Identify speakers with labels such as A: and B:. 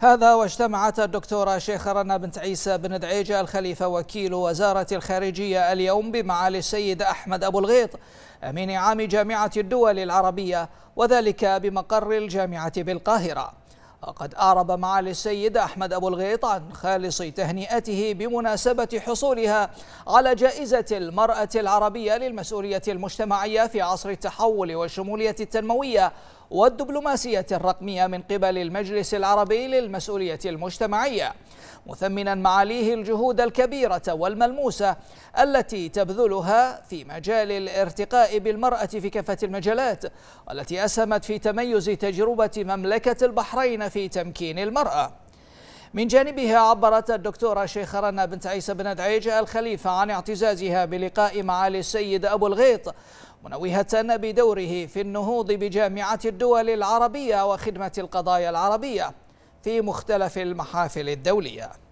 A: هذا واجتمعت الدكتورة شيخ رنا بنت عيسى بن دعيجة الخليفة وكيل وزارة الخارجية اليوم بمعالي السيد أحمد أبو الغيط أمين عام جامعة الدول العربية وذلك بمقر الجامعة بالقاهرة وقد أعرب معالي السيد أحمد أبو الغيط عن خالص تهنئته بمناسبة حصولها على جائزة المرأة العربية للمسؤولية المجتمعية في عصر التحول والشمولية التنموية والدبلوماسية الرقمية من قبل المجلس العربي للمسؤولية المجتمعية مثمنا معاليه الجهود الكبيرة والملموسة التي تبذلها في مجال الارتقاء بالمرأة في كافة المجالات والتي أسهمت في تميز تجربة مملكة البحرين في تمكين المرأة من جانبها عبرت الدكتورة شيخ رنا بنت عيسى بن دعيج الخليفة عن اعتزازها بلقاء معالي السيد أبو الغيط منوهة بدوره في النهوض بجامعة الدول العربية وخدمة القضايا العربية في مختلف المحافل الدولية